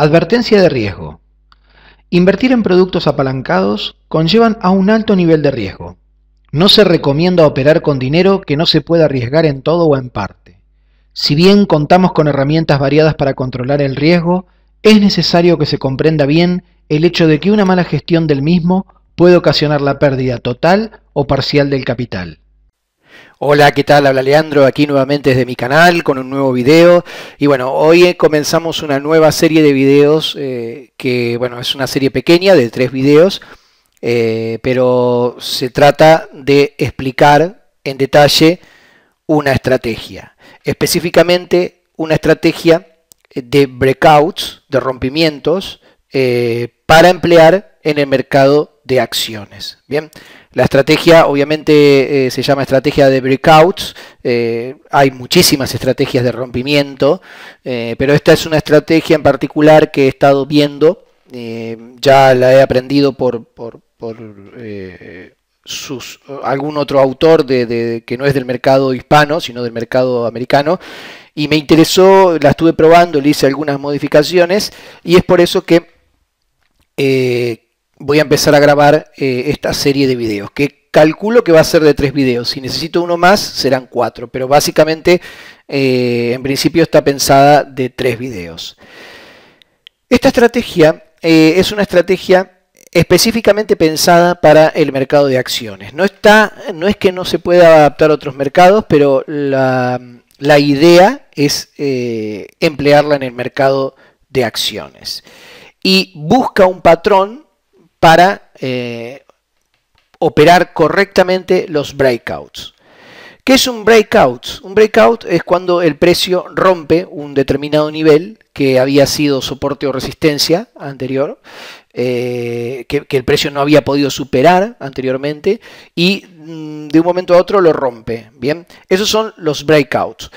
Advertencia de riesgo. Invertir en productos apalancados conllevan a un alto nivel de riesgo. No se recomienda operar con dinero que no se pueda arriesgar en todo o en parte. Si bien contamos con herramientas variadas para controlar el riesgo, es necesario que se comprenda bien el hecho de que una mala gestión del mismo puede ocasionar la pérdida total o parcial del capital. Hola, ¿qué tal? Habla Leandro aquí nuevamente desde mi canal con un nuevo video. Y bueno, hoy eh, comenzamos una nueva serie de videos eh, que, bueno, es una serie pequeña de tres videos, eh, pero se trata de explicar en detalle una estrategia. Específicamente una estrategia de breakouts, de rompimientos, para emplear en el mercado de acciones. Bien, la estrategia obviamente eh, se llama estrategia de breakouts, eh, hay muchísimas estrategias de rompimiento, eh, pero esta es una estrategia en particular que he estado viendo, ya la he aprendido por, sus, algún otro autor que no es del mercado hispano, sino del mercado americano, y me interesó, la estuve probando, le hice algunas modificaciones, y es por eso que voy a empezar a grabar eh, esta serie de videos, que calculo que va a ser de tres videos. Si necesito uno más, serán cuatro, pero básicamente eh, en principio está pensada de tres videos. Esta estrategia eh, es una estrategia específicamente pensada para el mercado de acciones. No, está, no es que no se pueda adaptar a otros mercados, pero la idea es emplearla en el mercado de acciones. Y busca un patrón para eh, operar correctamente los breakouts. ¿Qué es un breakout? Un breakout es cuando el precio rompe un determinado nivel que había sido soporte o resistencia anterior, eh, que, que, el precio no había podido superar anteriormente y mm, de un momento a otro lo rompe. Bien, esos son los breakouts.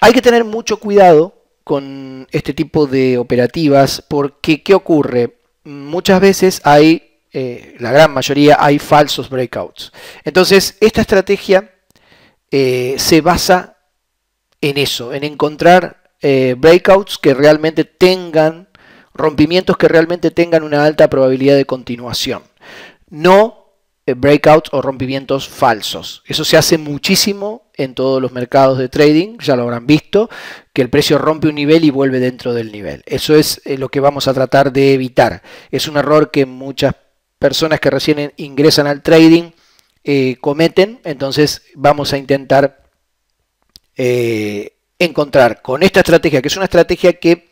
Hay que tener mucho cuidado con este tipo de operativas porque ¿qué ocurre? Muchas veces hay eh, la gran mayoría, hay falsos breakouts. Entonces, esta estrategia eh, se basa en eso, en encontrar eh, breakouts que realmente tengan, rompimientos que realmente tengan una alta probabilidad de continuación. No breakouts o rompimientos falsos. Eso se hace muchísimo en todos los mercados de trading, ya lo habrán visto, que el precio rompe un nivel y vuelve dentro del nivel. Eso es lo que vamos a tratar de evitar. Es un error que muchas personas que recién ingresan al trading eh, cometen. Entonces vamos a intentar eh, encontrar con esta estrategia, que es una estrategia que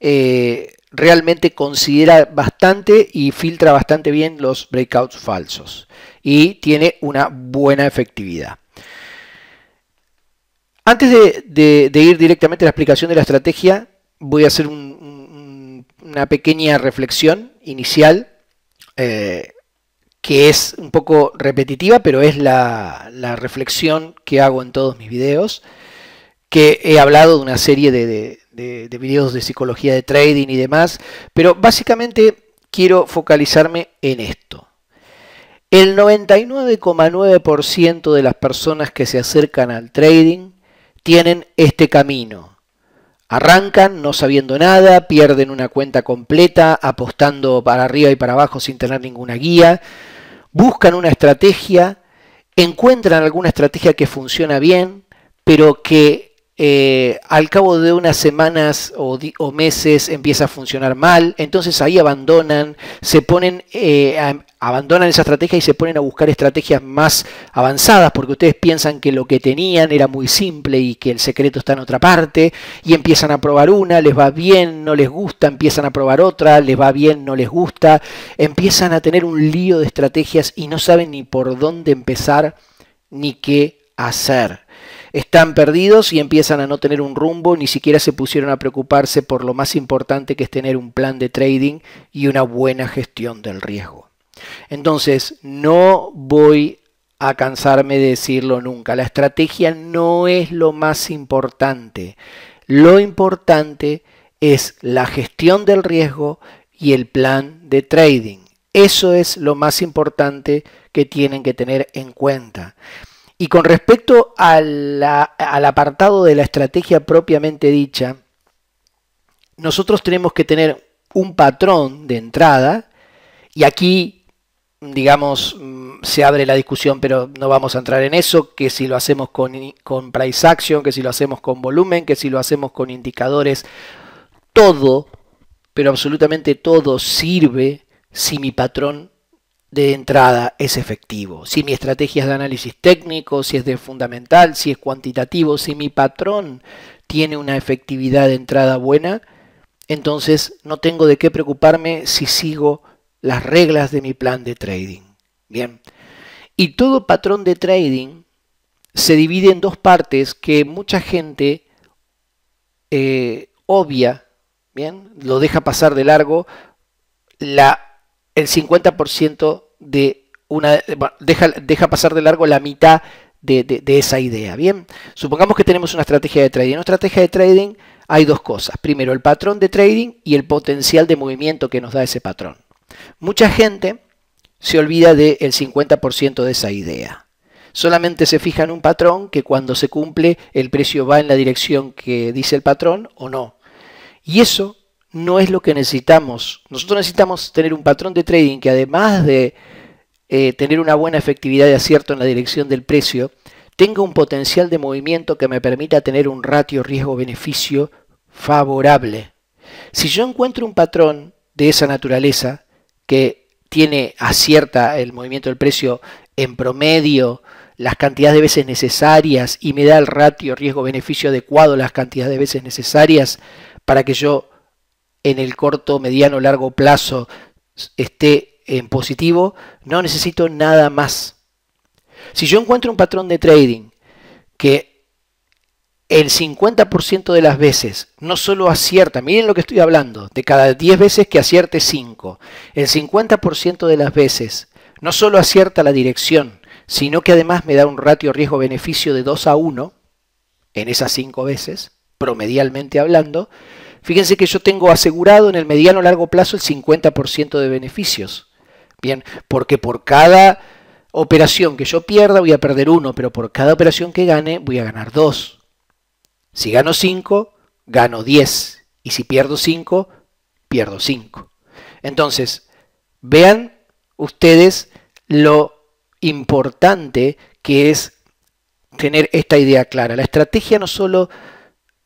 eh, realmente considera bastante y filtra bastante bien los breakouts falsos y tiene una buena efectividad. Antes de, ir directamente a la explicación de la estrategia, voy a hacer una pequeña reflexión inicial eh, que es un poco repetitiva, pero es la, reflexión que hago en todos mis videos, que he hablado de una serie de, de videos de psicología de trading y demás, pero básicamente quiero focalizarme en esto. El 99,9% de las personas que se acercan al trading tienen este camino Arrancan no sabiendo nada, pierden una cuenta completa, apostando para arriba y para abajo sin tener ninguna guía, buscan una estrategia, encuentran alguna estrategia que funciona bien, pero que eh, al cabo de unas semanas o, meses empieza a funcionar mal, entonces ahí abandonan, se ponen, eh, abandonan esa estrategia y se ponen a buscar estrategias más avanzadas, porque ustedes piensan que lo que tenían era muy simple y que el secreto está en otra parte, y empiezan a probar una, les va bien, no les gusta, empiezan a probar otra, les va bien, no les gusta, empiezan a tener un lío de estrategias y no saben ni por dónde empezar ni qué hacer están perdidos y empiezan a no tener un rumbo, ni siquiera se pusieron a preocuparse por lo más importante que es tener un plan de trading y una buena gestión del riesgo. Entonces, no voy a cansarme de decirlo nunca, la estrategia no es lo más importante. Lo importante es la gestión del riesgo y el plan de trading. Eso es lo más importante que tienen que tener en cuenta. Y con respecto al apartado de la estrategia propiamente dicha, nosotros tenemos que tener un patrón de entrada y aquí, digamos, mm, se abre la discusión, pero no vamos a entrar en eso, que si lo hacemos con, con price action, que si lo hacemos con volumen, que si lo hacemos con indicadores, todo, pero absolutamente todo sirve si mi patrón de entrada es efectivo, si mi estrategia es de análisis técnico, si es de fundamental, si es cuantitativo, si mi patrón tiene una efectividad de entrada buena, entonces no tengo de qué preocuparme si sigo las reglas de mi plan de trading. Bien. Y todo patrón de trading se divide en dos partes que mucha gente eh, obvia, bien, lo deja pasar de largo, la, el 50% de una, eh, deja, deja pasar de largo la mitad de, esa idea. Bien, supongamos que tenemos una estrategia de trading. En una estrategia de trading hay dos cosas. Primero, el patrón de trading y el potencial de movimiento que nos da ese patrón. Mucha gente se olvida del 50% de esa idea. Solamente se fija en un patrón que cuando se cumple el precio va en la dirección que dice el patrón o no. Y eso no es lo que necesitamos. Nosotros necesitamos tener un patrón de trading que además de eh, tener una buena efectividad de acierto en la dirección del precio, tenga un potencial de movimiento que me permita tener un ratio riesgo-beneficio favorable. Si yo encuentro un patrón de esa naturaleza que tiene acierta el movimiento del precio en promedio, las cantidades de veces necesarias y me da el ratio riesgo-beneficio adecuado las cantidades de veces necesarias para que yo en el corto, mediano, largo plazo esté en positivo, no necesito nada más. Si yo encuentro un patrón de trading que el 50% de las veces no solo acierta, miren lo que estoy hablando, de cada 10 veces que acierte 5, el 50% de las veces no solo acierta la dirección, sino que además me da un ratio riesgo-beneficio de 2 a 1 en esas 5 veces, promedialmente hablando, Fíjense que yo tengo asegurado en el mediano largo plazo el 50% de beneficios. Bien, porque por cada operación que yo pierda voy a perder uno, pero por cada operación que gane voy a ganar dos. Si gano 5, gano 10. Y si pierdo 5, pierdo 5. Entonces, vean ustedes lo importante que es tener esta idea clara. La estrategia no solo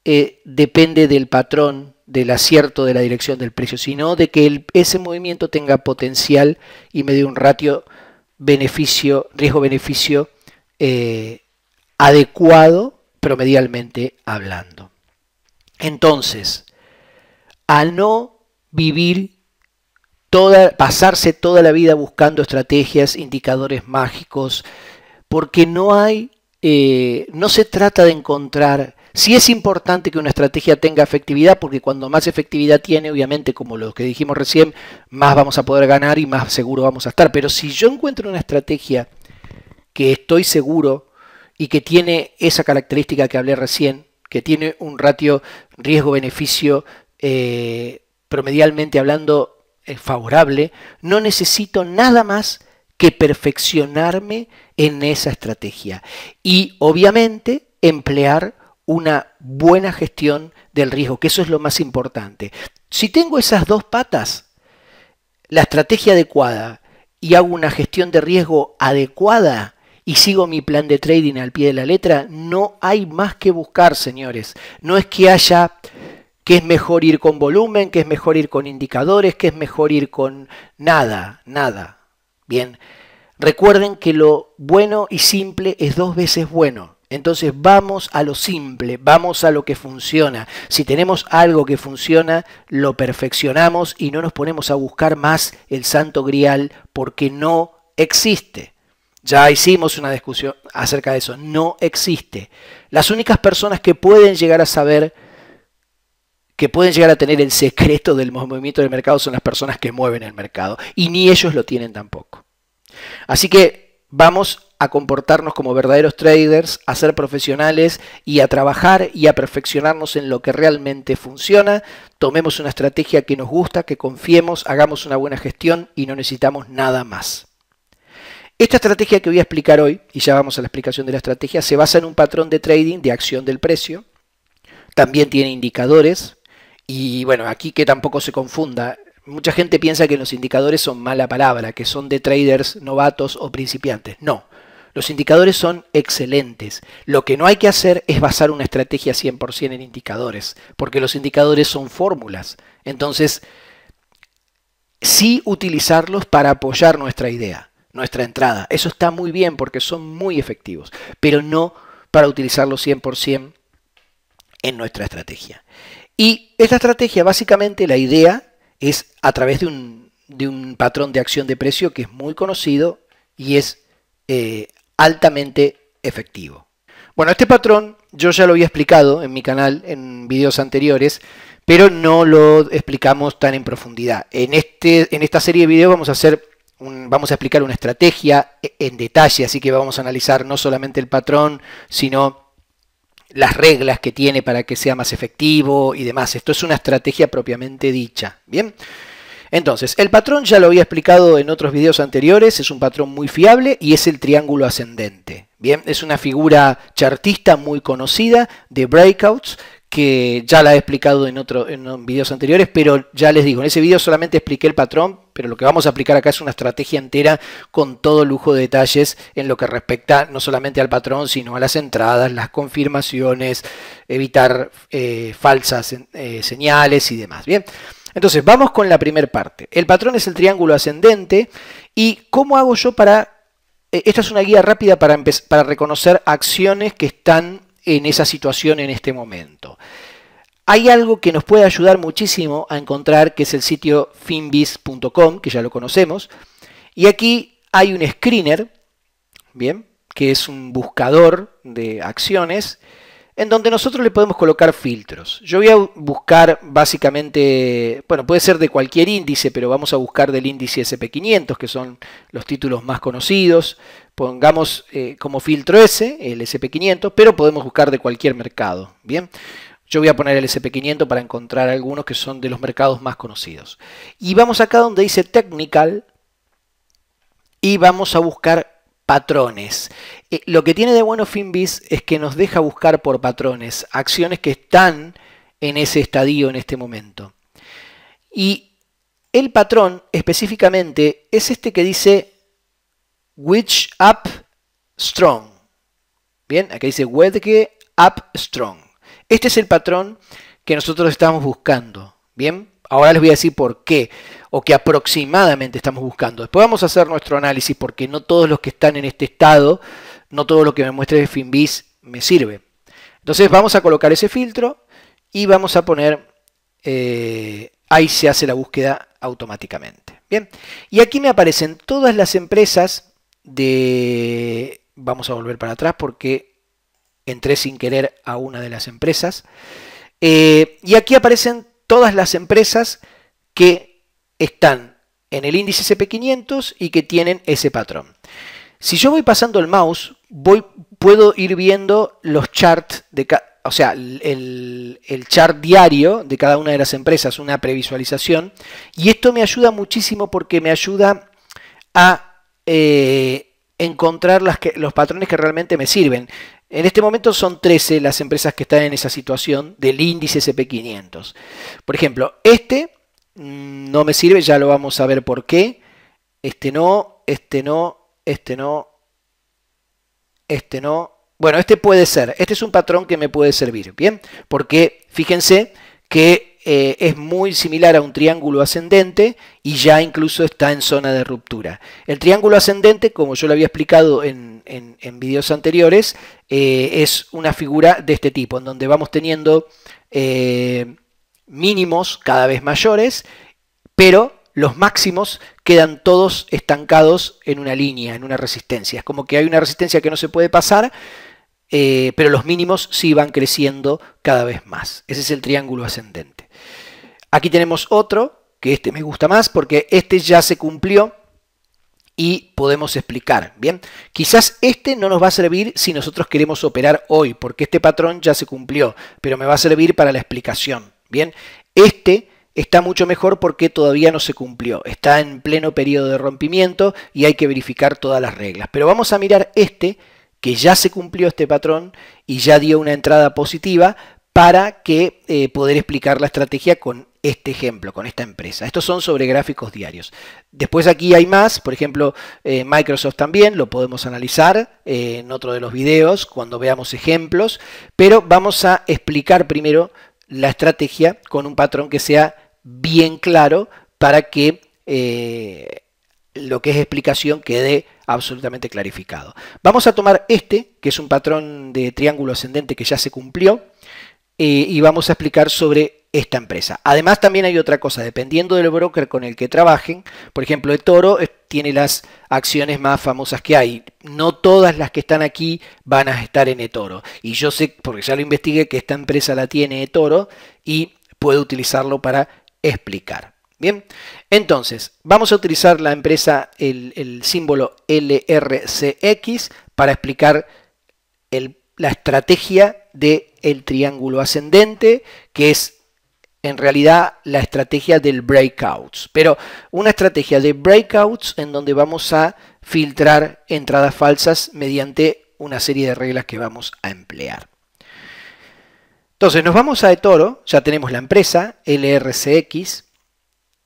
eh, depende del patrón, del acierto de la dirección del precio, sino de que ese movimiento tenga potencial y me dé un ratio beneficio, riesgo-beneficio eh, adecuado promedialmente hablando. Entonces, a no vivir toda, pasarse toda la vida buscando estrategias, indicadores mágicos, porque no hay, eh, no se trata de encontrar si es importante que una estrategia tenga efectividad, porque cuando más efectividad tiene, obviamente, como lo que dijimos recién, más vamos a poder ganar y más seguro vamos a estar. Pero si yo encuentro una estrategia que estoy seguro y que tiene esa característica que hablé recién, que tiene un ratio riesgo-beneficio eh, promedialmente hablando eh, favorable, no necesito nada más que perfeccionarme en esa estrategia. Y obviamente emplear una buena gestión del riesgo, que eso es lo más importante. Si tengo esas dos patas, la estrategia adecuada y hago una gestión de riesgo adecuada, y sigo mi plan de trading al pie de la letra, no hay más que buscar, señores. No es que haya que es mejor ir con volumen, que es mejor ir con indicadores, que es mejor ir con nada, nada. Bien, recuerden que lo bueno y simple es dos veces bueno. Entonces vamos a lo simple, vamos a lo que funciona. Si tenemos algo que funciona, lo perfeccionamos y no nos ponemos a buscar más el santo grial porque no existe. Ya hicimos una discusión acerca de eso, no existe. Las únicas personas que pueden llegar a saber, que pueden llegar a tener el secreto del movimiento del mercado son las personas que mueven el mercado y ni ellos lo tienen tampoco. Así que vamos a comportarnos como verdaderos traders, a ser profesionales y a trabajar y a perfeccionarnos en lo que realmente funciona. Tomemos una estrategia que nos gusta, que confiemos, hagamos una buena gestión y no necesitamos nada más. Esta estrategia que voy a explicar hoy, y ya vamos a la explicación de la estrategia, se basa en un patrón de trading de acción del precio. También tiene indicadores. Y bueno, aquí que tampoco se confunda, Mucha gente piensa que los indicadores son mala palabra, que son de traders novatos o principiantes. No, los indicadores son excelentes. Lo que no hay que hacer es basar una estrategia 100% en indicadores, porque los indicadores son fórmulas. Entonces, sí utilizarlos para apoyar nuestra idea, nuestra entrada. Eso está muy bien porque son muy efectivos, pero no para utilizarlos 100% en nuestra estrategia. Y esta estrategia, básicamente la idea es a través de un, patrón de acción de precio que es muy conocido y es eh, altamente efectivo. Bueno, este patrón yo ya lo había explicado en mi canal en videos anteriores, pero no lo explicamos tan en profundidad. En, este, en esta serie de videos vamos a hacer vamos a explicar una estrategia en detalle, así que vamos a analizar no solamente el patrón, sino las reglas que tiene para que sea más efectivo y demás. Esto es una estrategia propiamente dicha. Bien. Entonces, el patrón ya lo había explicado en otros videos anteriores, es un patrón muy fiable y es el triángulo ascendente. Bien, es una figura chartista muy conocida de breakouts que ya la he explicado en, otros videos anteriores, pero ya les digo, en ese video solamente expliqué el patrón, pero lo que vamos a aplicar acá es una estrategia entera con todo lujo de detalles en lo que respecta no solamente al patrón, sino a las entradas, las confirmaciones, evitar eh, falsas eh, señales y demás. Bien, entonces vamos con la primera parte. El patrón es el triángulo ascendente y cómo hago yo para... Eh, esta es una guía rápida para, para reconocer acciones que están en esa situación en este momento. Hay algo que nos puede ayudar muchísimo a encontrar, que es el sitio finbis.com, que ya lo conocemos. Y aquí hay un screener, ¿bien? que es un buscador de acciones en donde nosotros le podemos colocar filtros. Yo voy a buscar básicamente, bueno, puede ser de cualquier índice, pero vamos a buscar del índice SP500, que son los títulos más conocidos. Pongamos eh, como filtro ese, el SP500, pero podemos buscar de cualquier mercado. Bien, yo voy a poner el SP500 para encontrar algunos que son de los mercados más conocidos. Y vamos acá donde dice Technical y vamos a buscar patrones. Eh, lo que tiene de bueno Finbis es que nos deja buscar por patrones, acciones que están en ese estadio en este momento. Y el patrón específicamente es este que dice Which Up Strong. Bien, aquí dice Wedge Up Strong. Este es el patrón que nosotros estamos buscando. Bien. Ahora les voy a decir por qué o qué aproximadamente estamos buscando. Después vamos a hacer nuestro análisis porque no todos los que están en este estado, no todo lo que me muestre de Finbis me sirve. Entonces vamos a colocar ese filtro y vamos a poner, eh, ahí se hace la búsqueda automáticamente. Bien, y aquí me aparecen todas las empresas de, vamos a volver para atrás porque entré sin querer a una de las empresas. Eh, y aquí aparecen todas las empresas que están en el índice SP500 y que tienen ese patrón. Si yo voy pasando el mouse, voy, puedo ir viendo los charts, de o sea, el, chart diario de cada una de las empresas, una previsualización, y esto me ayuda muchísimo porque me ayuda a eh, encontrar las que, los patrones que realmente me sirven. En este momento son 13 las empresas que están en esa situación del índice SP500. Por ejemplo, este mm, no me sirve, ya lo vamos a ver por qué. Este no, este no, este no, este no. Bueno, este puede ser, este es un patrón que me puede servir, ¿bien? Porque fíjense que eh, es muy similar a un triángulo ascendente y ya incluso está en zona de ruptura. El triángulo ascendente, como yo lo había explicado en, en, videos anteriores, eh, es una figura de este tipo, en donde vamos teniendo eh, mínimos cada vez mayores, pero los máximos quedan todos estancados en una línea, en una resistencia. Es como que hay una resistencia que no se puede pasar, eh, pero los mínimos sí van creciendo cada vez más. Ese es el triángulo ascendente. Aquí tenemos otro, que este me gusta más, porque este ya se cumplió y podemos explicar. Bien, quizás este no nos va a servir si nosotros queremos operar hoy, porque este patrón ya se cumplió, pero me va a servir para la explicación. Bien, este está mucho mejor porque todavía no se cumplió. Está en pleno periodo de rompimiento y hay que verificar todas las reglas. Pero vamos a mirar este que ya se cumplió este patrón y ya dio una entrada positiva para que eh, poder explicar la estrategia con este ejemplo, con esta empresa. Estos son sobre gráficos diarios. Después aquí hay más, por ejemplo, eh, Microsoft también, lo podemos analizar eh, en otro de los videos cuando veamos ejemplos, pero vamos a explicar primero la estrategia con un patrón que sea bien claro para que lo que es explicación quede absolutamente clarificado. Vamos a tomar este, que es un patrón de triángulo ascendente que ya se cumplió, eh, y vamos a explicar sobre esta empresa. Además también hay otra cosa, dependiendo del broker con el que trabajen, por ejemplo, Etoro Toro tiene las acciones más famosas que hay. No todas las que están aquí van a estar en eToro. Y yo sé, porque ya lo investigué, que esta empresa la tiene eToro y puedo utilizarlo para explicar. Bien, entonces vamos a utilizar la empresa, el, símbolo LRCX para explicar la estrategia del el triángulo ascendente, que es en realidad la estrategia del breakouts, pero una estrategia de breakouts en donde vamos a filtrar entradas falsas mediante una serie de reglas que vamos a emplear. Entonces nos vamos a eToro, ya tenemos la empresa LRCX,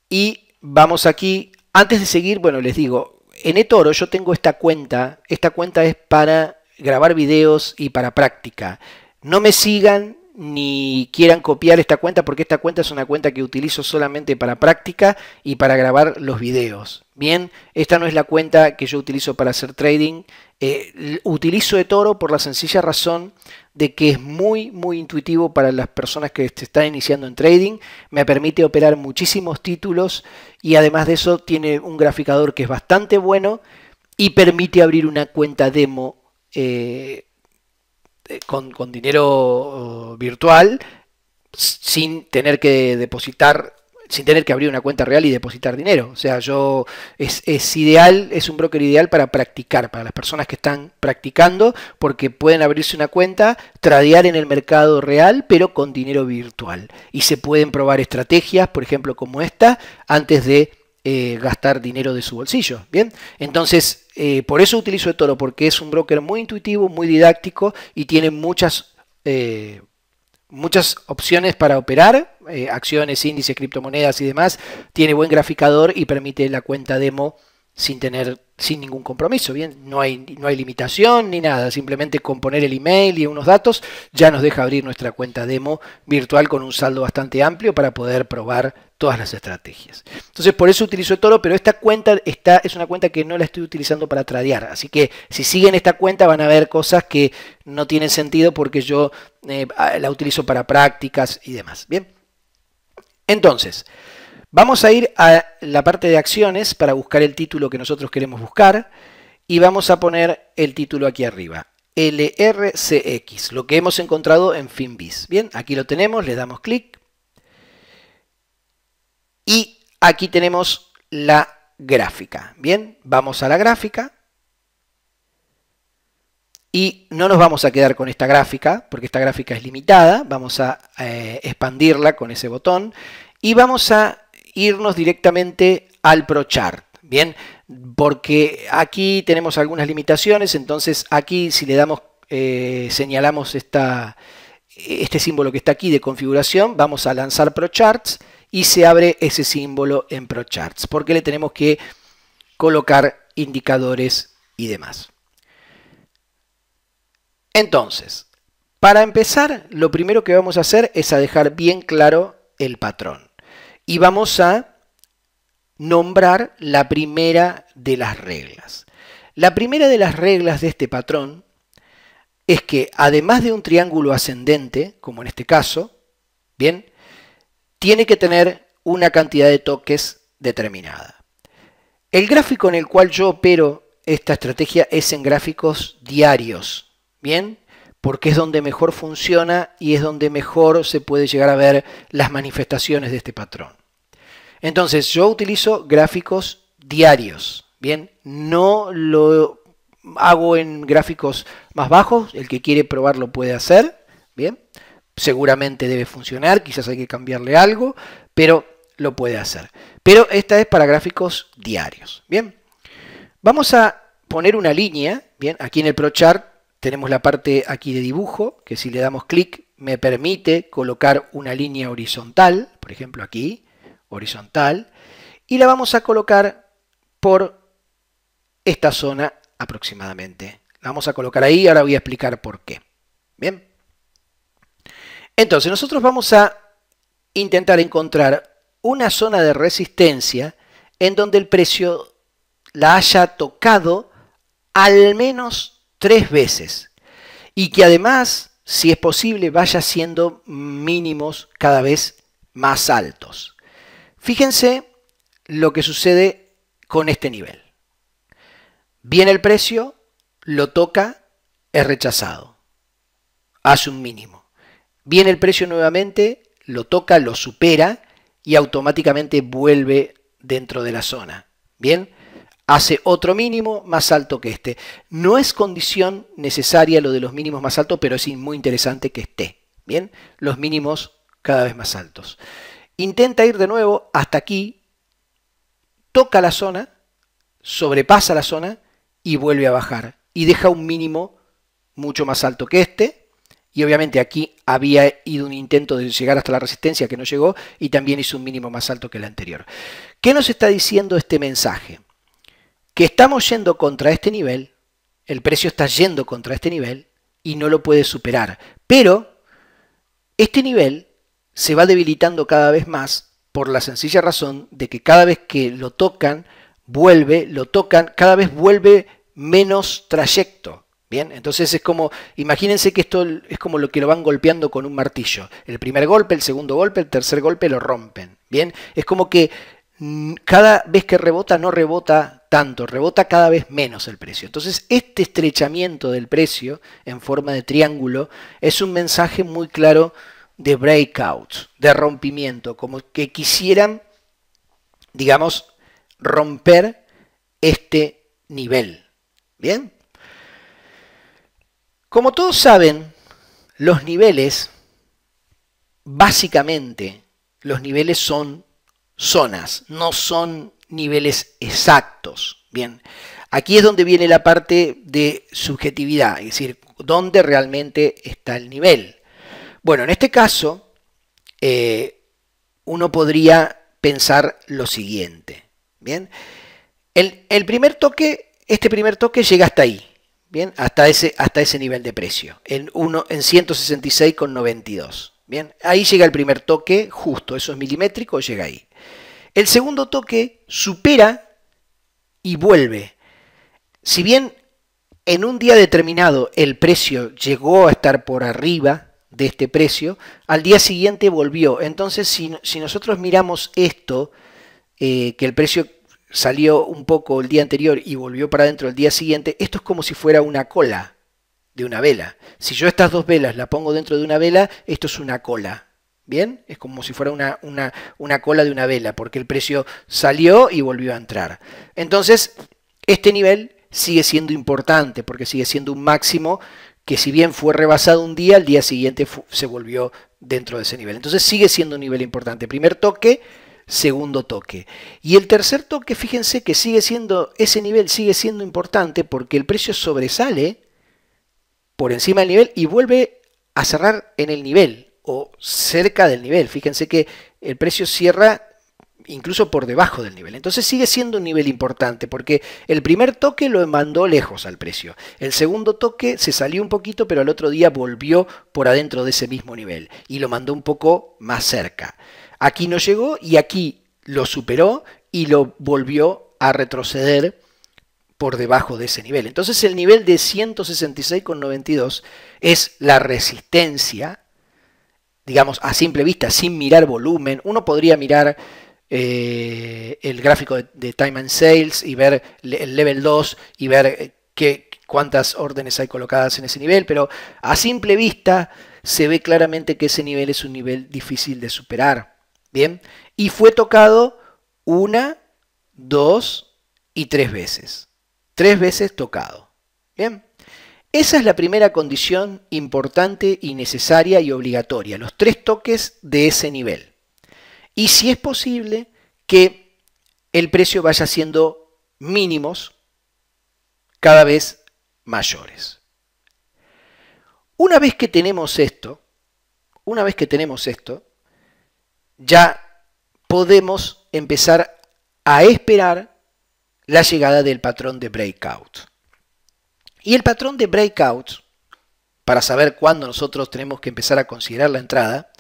y vamos aquí. Antes de seguir, bueno, les digo, en eToro yo tengo esta cuenta. Esta cuenta es para grabar videos y para práctica. No me sigan ni quieran copiar esta cuenta porque esta cuenta es una cuenta que utilizo solamente para práctica y para grabar los videos. Bien, esta no es la cuenta que yo utilizo para hacer trading. utilizo eh, utilizo eToro por la sencilla razón de que es muy, muy intuitivo para las personas que se están iniciando en trading. Me permite operar muchísimos títulos y además de eso tiene un graficador que es bastante bueno y permite abrir una cuenta demo. Eh, eh, con, dinero oh, virtual sin tener que depositar sin tener que abrir una cuenta real y depositar dinero. O sea, yo es, es, ideal, es un broker ideal para practicar, para las personas que están practicando, porque pueden abrirse una cuenta, tradear en el mercado real, pero con dinero virtual. Y se pueden probar estrategias, por ejemplo, como esta, antes de eh, gastar dinero de su bolsillo. Bien, entonces eh, por eso utilizo toro porque es un broker muy intuitivo, muy didáctico y tiene muchas, eh, muchas opciones para operar: acciones, índices, criptomonedas y demás. Tiene buen graficador y permite la cuenta demo sin tener sin ningún compromiso, bien, no hay, no hay limitación ni nada, simplemente con poner el email y unos datos ya nos deja abrir nuestra cuenta demo virtual con un saldo bastante amplio para poder probar todas las estrategias. Entonces por eso utilizo Toro, pero esta cuenta es una cuenta que no la estoy utilizando para tradear, así que si siguen esta cuenta van a ver cosas que no tienen sentido porque yo eh, la utilizo para prácticas y demás, bien. Entonces, Vamos a ir a la parte de acciones para buscar el título que nosotros queremos buscar y vamos a poner el título aquí arriba, LRCX, lo que hemos encontrado en FinBis. Bien, aquí lo tenemos, le damos clic y aquí tenemos la gráfica. Bien, vamos a la gráfica y no nos vamos a quedar con esta gráfica porque esta gráfica es limitada, vamos a eh, expandirla con ese botón y vamos a irnos directamente al ProChart. Bien, porque aquí tenemos algunas limitaciones, entonces aquí si le damos, eh, señalamos este símbolo que está aquí de configuración, vamos a lanzar ProCharts y se abre ese símbolo en ProCharts, porque le tenemos que colocar indicadores y demás. Entonces, para empezar, lo primero que vamos a hacer es a dejar bien claro el patrón y vamos a nombrar la primera de las reglas. La primera de las reglas de este patrón es que además de un triángulo ascendente, como en este caso, bien, tiene que tener una cantidad de toques determinada. El gráfico en el cual yo opero esta estrategia es en gráficos diarios, bien, porque es donde mejor funciona y es donde mejor se puede llegar a ver las manifestaciones de este patrón. Entonces, yo utilizo gráficos diarios, ¿bien? No lo hago en gráficos más bajos, el que quiere probar lo puede hacer, ¿bien? Seguramente debe funcionar, quizás hay que cambiarle algo, pero lo puede hacer. Pero esta es para gráficos diarios, ¿bien? Vamos a poner una línea, ¿bien? Aquí en el ProChart tenemos la parte aquí de dibujo, que si le damos clic me permite colocar una línea horizontal, por ejemplo aquí, horizontal, y la vamos a colocar por esta zona aproximadamente. La vamos a colocar ahí, ahora voy a explicar por qué. Bien. Entonces, nosotros vamos a intentar encontrar una zona de resistencia en donde el precio la haya tocado al menos tres veces y que además, si es posible, vaya siendo mínimos cada vez más altos. Fíjense lo que sucede con este nivel. Viene el precio, lo toca, es rechazado. Hace un mínimo. Viene el precio nuevamente, lo toca, lo supera y automáticamente vuelve dentro de la zona. Bien, hace otro mínimo más alto que este. No es condición necesaria lo de los mínimos más altos, pero es muy interesante que esté. Bien, los mínimos cada vez más altos. Intenta ir de nuevo hasta aquí, toca la zona, sobrepasa la zona y vuelve a bajar. Y deja un mínimo mucho más alto que este. Y obviamente aquí había ido un intento de llegar hasta la resistencia que no llegó y también hizo un mínimo más alto que el anterior. ¿Qué nos está diciendo este mensaje? que estamos yendo contra este nivel, el precio está yendo contra este nivel y no lo puede superar. Pero este nivel se va debilitando cada vez más por la sencilla razón de que cada vez que lo tocan, vuelve, lo tocan, cada vez vuelve menos trayecto. Bien, entonces es como, imagínense que esto es como lo que lo van golpeando con un martillo. El primer golpe, el segundo golpe, el tercer golpe lo rompen. Bien, es como que Mm, cada vez que rebota no rebota tanto, rebota cada vez menos el precio. Entonces, este estrechamiento del precio en forma de triángulo es un mensaje muy claro de breakout, de rompimiento, como que quisieran, digamos, romper este nivel. ¿Bien? Como todos saben, los niveles, básicamente, los niveles son zonas, no son niveles exactos. Bien, aquí es donde viene la parte de subjetividad, es decir, dónde realmente está el nivel. Bueno, en este caso, eh, uno podría pensar lo siguiente. Bien, el, primer toque, este primer toque llega hasta ahí, bien, hasta ese, hasta ese nivel de precio, en, en 166,92. Bien, ahí llega el primer toque justo, eso es milimétrico, llega ahí. El segundo toque supera y vuelve. Si bien en un día determinado el precio llegó a estar por arriba de este precio, al día siguiente volvió. Entonces, si, nosotros miramos esto, eh, que el precio salió un poco el día anterior y volvió para adentro el día siguiente, esto es como si fuera una cola de una vela. Si yo estas dos velas la pongo dentro de una vela, esto es una cola Bien, es como si fuera una, cola de una vela, porque el precio salió y volvió a entrar. Entonces, este nivel sigue siendo importante, porque sigue siendo un máximo que si bien fue rebasado un día, al día siguiente se volvió dentro de ese nivel. Entonces sigue siendo un nivel importante. Primer toque, segundo toque. Y el tercer toque, fíjense que sigue siendo, ese nivel sigue siendo importante porque el precio sobresale por encima del nivel y vuelve a cerrar en el nivel o cerca del nivel. Fíjense que el precio cierra incluso por debajo del nivel. Entonces sigue siendo un nivel importante porque el primer toque lo mandó lejos al precio. El segundo toque se salió un poquito, pero al otro día volvió por adentro de ese mismo nivel y lo mandó un poco más cerca. Aquí no llegó y aquí lo superó y lo volvió a retroceder por debajo de ese nivel. Entonces el nivel de 166,92 es la resistencia digamos, a simple vista, sin mirar volumen. Uno podría mirar eh, el gráfico de, Time and Sales y ver el level 2 y ver eh, qué, cuántas órdenes hay colocadas en ese nivel, pero a simple vista se ve claramente que ese nivel es un nivel difícil de superar. Bien, y fue tocado una, dos y tres veces. Tres veces tocado. Bien. Esa es la primera condición importante y necesaria y obligatoria, los tres toques de ese nivel. Y si es posible que el precio vaya siendo mínimos cada vez mayores. Una vez que tenemos esto, una vez que tenemos esto, ya podemos empezar a esperar la llegada del patrón de breakout. Y el patrón de Breakout, para saber cuándo nosotros tenemos que empezar a considerar la entrada,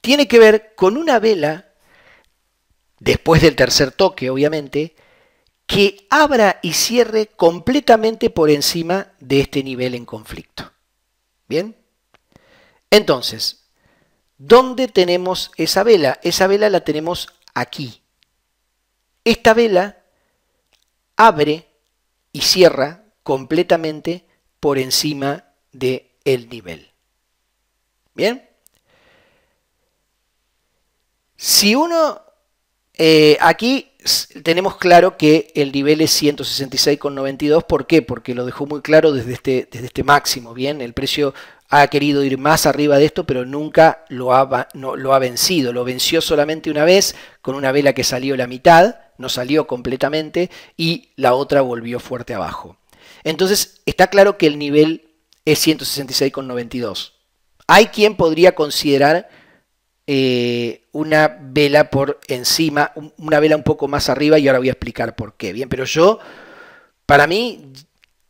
tiene que ver con una vela, después del tercer toque obviamente, que abra y cierre completamente por encima de este nivel en conflicto. ¿Bien? Entonces, ¿dónde tenemos esa vela? Esa vela la tenemos aquí. Esta vela abre y cierra completamente por encima de el nivel. Bien. Si uno, eh, aquí tenemos claro que el nivel es 166,92. ¿Por qué? Porque lo dejó muy claro desde este, desde este máximo. Bien, el precio ha querido ir más arriba de esto, pero nunca lo ha, no, lo ha vencido. Lo venció solamente una vez con una vela que salió la mitad, no salió completamente, y la otra volvió fuerte abajo. Entonces está claro que el nivel es 166,92. Hay quien podría considerar eh, una vela por encima, una vela un poco más arriba y ahora voy a explicar por qué. Bien, pero yo, para mí,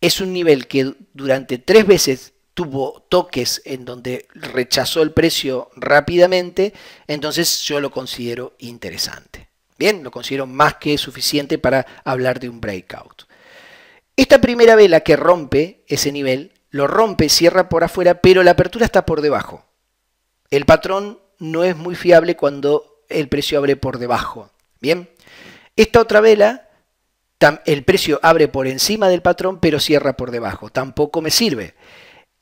es un nivel que durante tres veces tuvo toques en donde rechazó el precio rápidamente, entonces yo lo considero interesante. Bien, lo considero más que suficiente para hablar de un breakout. Esta primera vela que rompe ese nivel, lo rompe, cierra por afuera, pero la apertura está por debajo. El patrón no es muy fiable cuando el precio abre por debajo. Bien, esta otra vela, el precio abre por encima del patrón, pero cierra por debajo. Tampoco me sirve.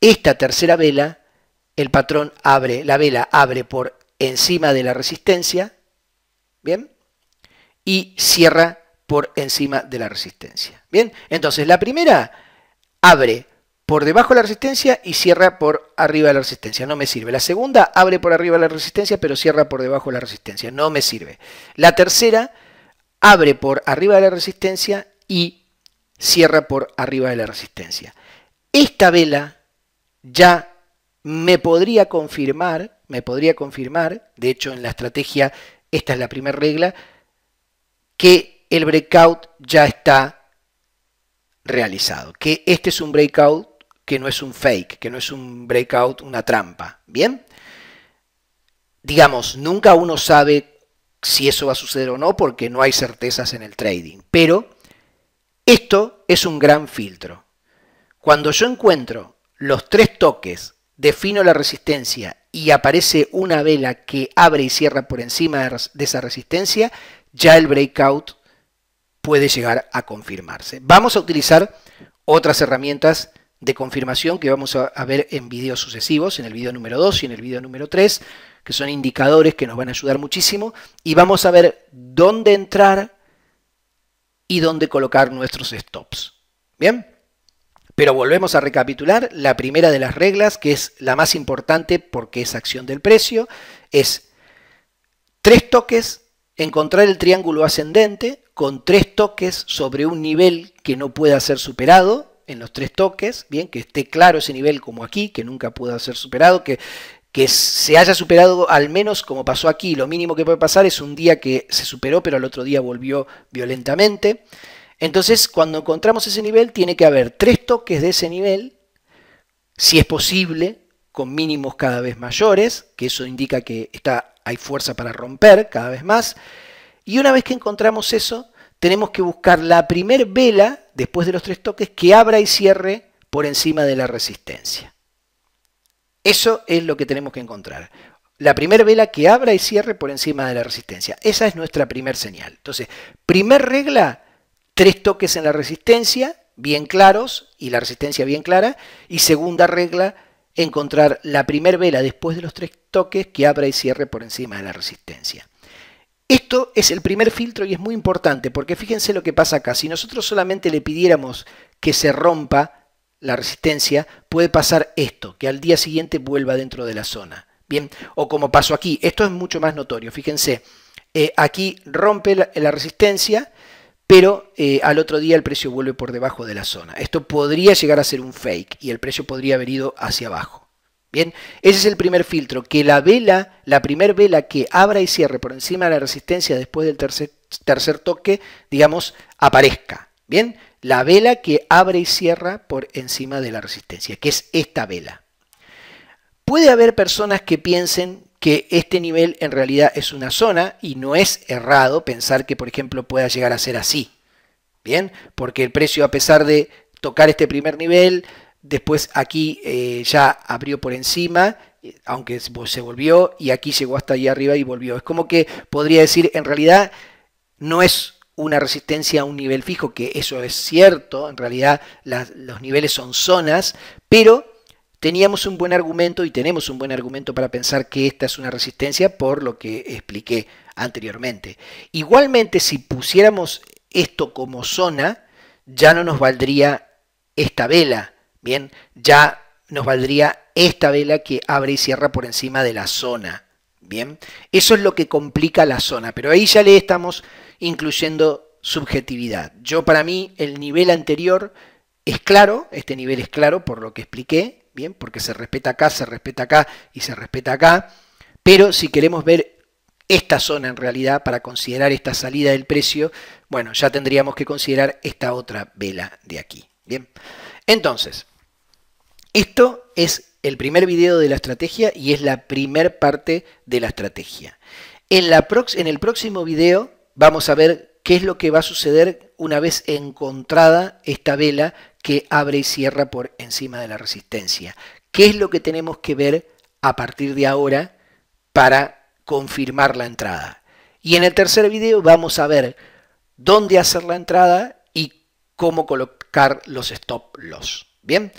Esta tercera vela, el patrón abre, la vela abre por encima de la resistencia, bien, y cierra por encima de la resistencia. Bien, entonces la primera abre por debajo de la resistencia y cierra por arriba de la resistencia. No me sirve. La segunda abre por arriba de la resistencia pero cierra por debajo de la resistencia. No me sirve. La tercera abre por arriba de la resistencia y cierra por arriba de la resistencia. Esta vela ya me podría confirmar, me podría confirmar, de hecho en la estrategia esta es la primera regla, que el breakout ya está realizado, que este es un breakout que no es un fake, que no es un breakout, una trampa. ¿Bien? Digamos, nunca uno sabe si eso va a suceder o no porque no hay certezas en el trading, pero esto es un gran filtro. Cuando yo encuentro los tres toques, defino la resistencia y aparece una vela que abre y cierra por encima de esa resistencia, ya el breakout puede llegar a confirmarse. Vamos a utilizar otras herramientas de confirmación que vamos a ver en videos sucesivos, en el video número 2 y en el video número 3, que son indicadores que nos van a ayudar muchísimo y vamos a ver dónde entrar y dónde colocar nuestros stops. ¿Bien? Pero volvemos a recapitular, la primera de las reglas, que es la más importante porque es acción del precio, es tres toques, encontrar el triángulo ascendente, con tres toques sobre un nivel que no pueda ser superado en los tres toques, bien, que esté claro ese nivel como aquí, que nunca pueda ser superado, que, que se haya superado al menos como pasó aquí, lo mínimo que puede pasar es un día que se superó pero al otro día volvió violentamente. Entonces, cuando encontramos ese nivel, tiene que haber tres toques de ese nivel, si es posible, con mínimos cada vez mayores, que eso indica que está, hay fuerza para romper cada vez más, y una vez que encontramos eso, tenemos que buscar la primer vela, después de los tres toques, que abra y cierre por encima de la resistencia. Eso es lo que tenemos que encontrar. La primera vela que abra y cierre por encima de la resistencia. Esa es nuestra primer señal. Entonces, primer regla, tres toques en la resistencia, bien claros, y la resistencia bien clara. Y segunda regla, encontrar la primer vela después de los tres toques que abra y cierre por encima de la resistencia. Esto es el primer filtro y es muy importante porque fíjense lo que pasa acá. Si nosotros solamente le pidiéramos que se rompa la resistencia, puede pasar esto, que al día siguiente vuelva dentro de la zona. Bien, o como pasó aquí, esto es mucho más notorio. Fíjense, eh, aquí rompe la, resistencia, pero eh, al otro día el precio vuelve por debajo de la zona. Esto podría llegar a ser un fake y el precio podría haber ido hacia abajo. Bien, ese es el primer filtro, que la vela, la primer vela que abra y cierre por encima de la resistencia después del tercer, tercer toque, digamos, aparezca. Bien, la vela que abre y cierra por encima de la resistencia, que es esta vela. Puede haber personas que piensen que este nivel en realidad es una zona y no es errado pensar que, por ejemplo, pueda llegar a ser así. Bien, porque el precio a pesar de tocar este primer nivel, Después aquí eh, ya abrió por encima, eh, aunque pues, se volvió, y aquí llegó hasta ahí arriba y volvió. Es como que podría decir, en realidad no es una resistencia a un nivel fijo, que eso es cierto, en realidad los niveles son zonas, pero teníamos un buen argumento y tenemos un buen argumento para pensar que esta es una resistencia por lo que expliqué anteriormente. Igualmente, si pusiéramos esto como zona, ya no nos valdría esta vela, Bien, ya nos valdría esta vela que abre y cierra por encima de la zona. Bien, eso es lo que complica la zona, pero ahí ya le estamos incluyendo subjetividad. Yo para mí el nivel anterior es claro, este nivel es claro por lo que expliqué, bien, porque se respeta acá, se respeta acá y se respeta acá, pero si queremos ver esta zona en realidad para considerar esta salida del precio, bueno, ya tendríamos que considerar esta otra vela de aquí, bien. Entonces, esto es el primer video de la estrategia y es la primer parte de la estrategia. En, la en el próximo video vamos a ver qué es lo que va a suceder una vez encontrada esta vela que abre y cierra por encima de la resistencia. ¿Qué es lo que tenemos que ver a partir de ahora para confirmar la entrada? Y en el tercer video vamos a ver dónde hacer la entrada y cómo colocar los stop loss. Bien.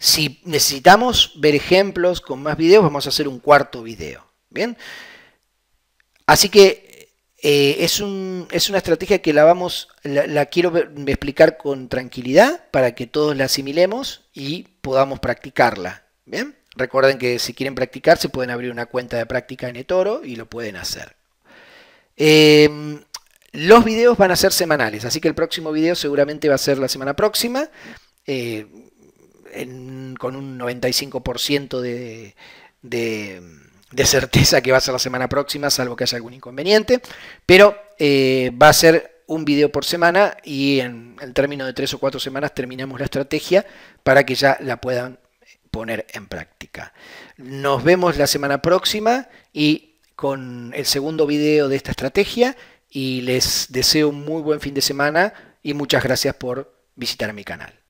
Si necesitamos ver ejemplos con más videos, vamos a hacer un cuarto video. Bien. Así que eh, es, una estrategia que la vamos, la, quiero explicar con tranquilidad para que todos la asimilemos y podamos practicarla. Bien. Recuerden que si quieren practicar, se pueden abrir una cuenta de práctica en eToro y lo pueden hacer. Em, los videos van a ser semanales, así que el próximo video seguramente va a ser la semana próxima. Eh, con un 95% de, certeza que va a ser la semana próxima, salvo que haya algún inconveniente, pero eh, va a ser un video por semana y en el término de tres o cuatro semanas terminamos la estrategia para que ya la puedan poner en práctica. Nos vemos la semana próxima y con el segundo video de esta estrategia y les deseo un muy buen fin de semana y muchas gracias por visitar mi canal.